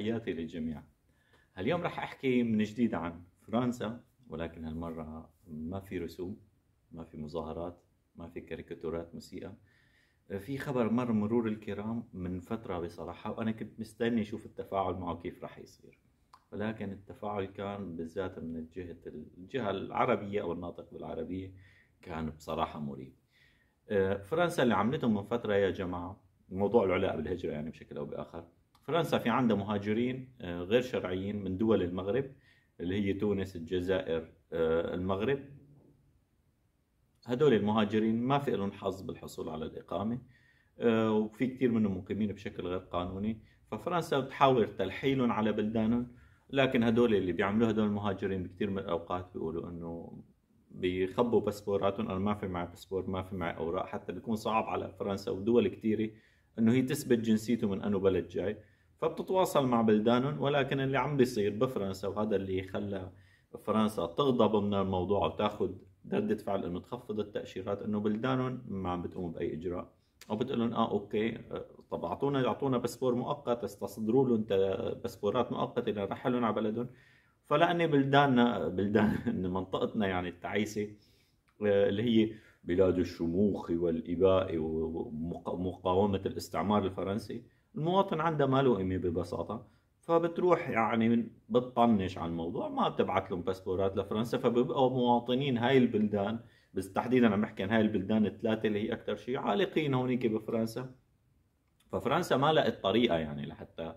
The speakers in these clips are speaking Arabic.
تحياتي للجميع اليوم راح أحكي من جديد عن فرنسا ولكن هالمرة ما في رسوم ما في مظاهرات ما في كاريكاتورات مسيئة في خبر مر مرور الكرام من فترة بصراحة وأنا كنت مستني أشوف التفاعل معه كيف راح يصير ولكن التفاعل كان بالذات من الجهة الجهة العربية أو الناطق بالعربية كان بصراحة مريب آه، فرنسا اللي عملته من فترة يا جماعة موضوع العلاقة بالهجرة يعني بشكل أو بآخر فرنسا في عندها مهاجرين آه، غير شرعيين من دول المغرب اللي هي تونس الجزائر آه، المغرب هدول المهاجرين ما في لهم حظ بالحصول على الإقامة آه، وفي كثير منهم مقيمين بشكل غير قانوني ففرنسا بتحاول تلحيلهم على بلدانهم لكن هدول اللي بيعملوا هدول المهاجرين بكثير من الأوقات بيقولوا إنه بيخبوا باسبوراتهم أنا ما في معي باسبور ما في معي أوراق حتى بيكون صعب على فرنسا ودول كثيرة إنه هي تثبت جنسيته من أنه بلد جاي فبتتواصل مع بلدانهم ولكن اللي عم بيصير بفرنسا وهذا اللي خلى فرنسا تغضب من الموضوع وتاخذ ردة فعل انه تخفض التأشيرات انه بلدانهم ما عم بتقوم بأي اجراء او بتقول لهم اه اوكي طب اعطونا اعطونا باسبور مؤقت استصدروا لهم باسبورات مؤقته لرحلهم على بلدهم فلاني بلداننا بلدان منطقتنا يعني التعيسه آه، اللي هي بلاد الشموخ والاباء ومقاومه الاستعمار الفرنسي المواطن عنده ما له قيمه ببساطه فبتروح يعني بتطنش على الموضوع ما بتبعث لهم باسبورات لفرنسا فبيبقوا مواطنين هاي البلدان بس تحديدا عم بحكي عن هاي البلدان الثلاثه اللي هي اكثر شيء عالقين هونيك بفرنسا ففرنسا ما لقت طريقه يعني لحتى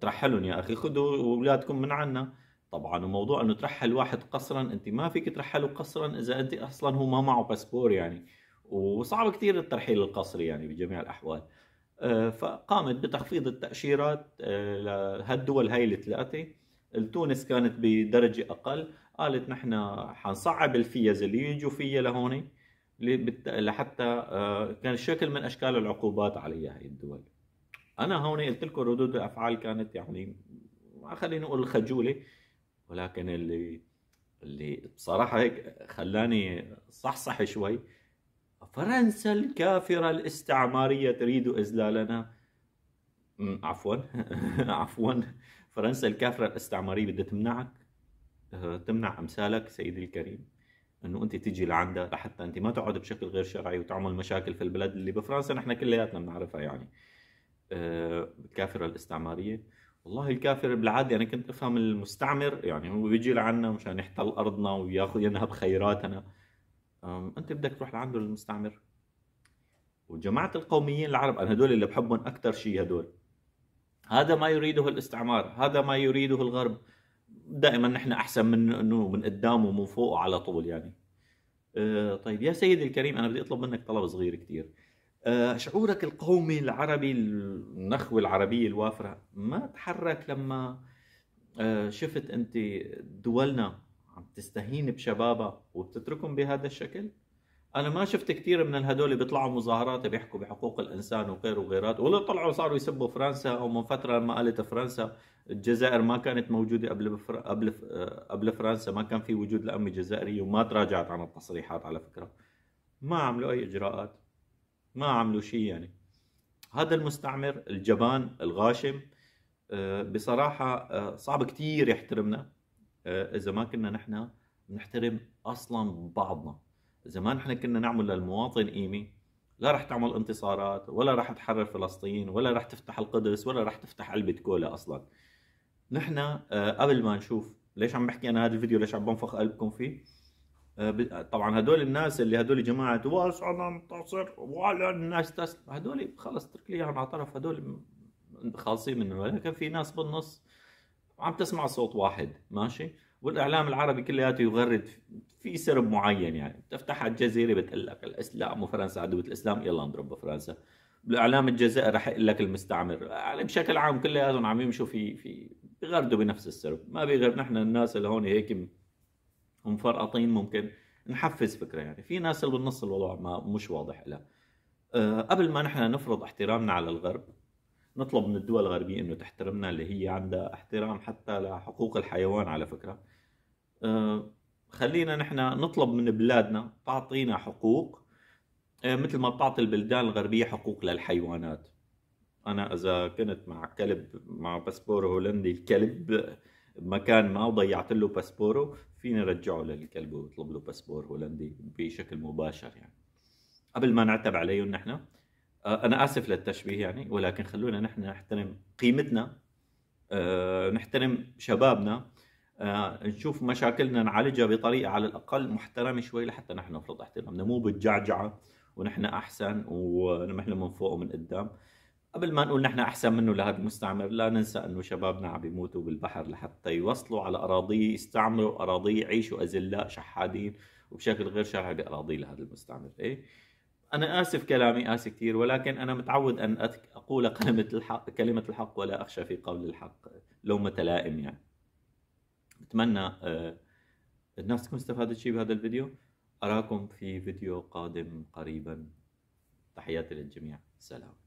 ترحلهم يا اخي خذوا اولادكم من عنا طبعا وموضوع انه ترحل واحد قصرا انت ما فيك ترحله قصرا اذا انت اصلا هو ما معه باسبور يعني وصعب كثير الترحيل القصري يعني بجميع الاحوال آه، فقامت بتخفيض التأشيرات آه، لهالدول هاي الثلاثة التونس كانت بدرجة أقل قالت نحن حنصعب الفيز اللي يجوا فيها لهون لحتى آه، كان شكل من أشكال العقوبات عليها هاي الدول أنا هون قلت لكم ردود الأفعال كانت يعني خلينا نقول خجولة ولكن اللي اللي بصراحة هيك خلاني صحصح شوي فرنسا الكافرة الاستعمارية تريد إذلالنا عفوا عفوا فرنسا الكافرة الاستعمارية بدها تمنعك آه، تمنع أمثالك سيدي الكريم انه انت تيجي لعندها لحتى انت ما تقعد بشكل غير شرعي وتعمل مشاكل في البلد اللي بفرنسا نحن كلياتنا بنعرفها يعني آه، الكافره الاستعماريه والله الكافر بالعاده انا كنت افهم المستعمر يعني هو بيجي لعنا مشان يحتل ارضنا وياخذ ينهب خيراتنا انت بدك تروح لعنده للمستعمر وجماعه القوميين العرب انا هدول اللي بحبهم اكثر شيء هدول هذا ما يريده الاستعمار هذا ما يريده الغرب دائما نحن احسن من انه من قدامه ومن فوقه على طول يعني أه، طيب يا سيدي الكريم انا بدي اطلب منك طلب صغير كثير أه، شعورك القومي العربي النخوه العربيه الوافره ما تحرك لما أه، شفت انت دولنا عم تستهين بشبابها وبتتركهم بهذا الشكل انا ما شفت كثير من هدول بيطلعوا مظاهرات بيحكوا بحقوق الانسان وغيره وغيرات ولا طلعوا صاروا يسبوا فرنسا او من فتره ما قالت فرنسا الجزائر ما كانت موجوده قبل بفر... قبل قبل فرنسا ما كان في وجود لأمة جزائرية وما تراجعت عن التصريحات على فكره ما عملوا اي اجراءات ما عملوا شيء يعني هذا المستعمر الجبان الغاشم آه، بصراحه آه، صعب كثير يحترمنا آه، اذا ما كنا نحن بنحترم اصلا بعضنا اذا ما نحن كنا نعمل للمواطن قيمه لا رح تعمل انتصارات ولا رح تحرر فلسطين ولا رح تفتح القدس ولا رح تفتح علبة كولا أصلا نحن آه، قبل ما نشوف ليش عم بحكي أنا هذا الفيديو ليش عم بنفخ قلبكم فيه آه، طبعا هدول الناس اللي هدول جماعة ولا الناس نستسلم هدول خلص اترك لي على طرف هدول خالصين منهم ولكن في ناس بالنص وعم تسمع صوت واحد ماشي والاعلام العربي كلياته يغرد في سرب معين يعني تفتح على الجزيره بتقول لك الاسلام وفرنسا عدوه الاسلام يلا نضرب بفرنسا بالاعلام الجزائر رح يقول لك المستعمر يعني بشكل عام كلياتهم عم يمشوا في في بيغردوا بنفس السرب ما بيغرد نحن الناس اللي هون هيك مفرقطين ممكن نحفز فكره يعني في ناس اللي بالنص الوضع ما مش واضح لها أه قبل ما نحن نفرض احترامنا على الغرب نطلب من الدول الغربيه انه تحترمنا اللي هي عندها احترام حتى لحقوق الحيوان على فكره آه، خلينا نحن نطلب من بلادنا تعطينا حقوق آه، مثل ما بتعطي البلدان الغربيه حقوق للحيوانات انا اذا كنت مع كلب مع باسبور هولندي الكلب بمكان ما وضيعت له باسبوره فيني رجعه للكلب واطلب له باسبور هولندي بشكل مباشر يعني قبل ما نعتب عليهم نحن انا اسف للتشبيه يعني ولكن خلونا نحن نحترم قيمتنا آه، نحترم شبابنا آه، نشوف مشاكلنا نعالجها بطريقه على الاقل محترمه شوي لحتى نحن نفرض احترامنا مو بالجعجعه ونحن احسن ونحن من فوق ومن قدام قبل ما نقول نحن احسن منه لهذا المستعمر لا ننسى انه شبابنا عم بيموتوا بالبحر لحتى يوصلوا على اراضيه يستعمروا اراضيه يعيشوا اذلاء شحادين وبشكل غير شرعي باراضي لهذا المستعمر ايه انا اسف كلامي قاسي كثير ولكن انا متعود ان اقول كلمه الحق كلمه الحق ولا اخشى في قول الحق لومه لائم يعني بتمنى آه، الناس تكون استفادت شيء بهذا الفيديو اراكم في فيديو قادم قريبا تحياتي للجميع سلام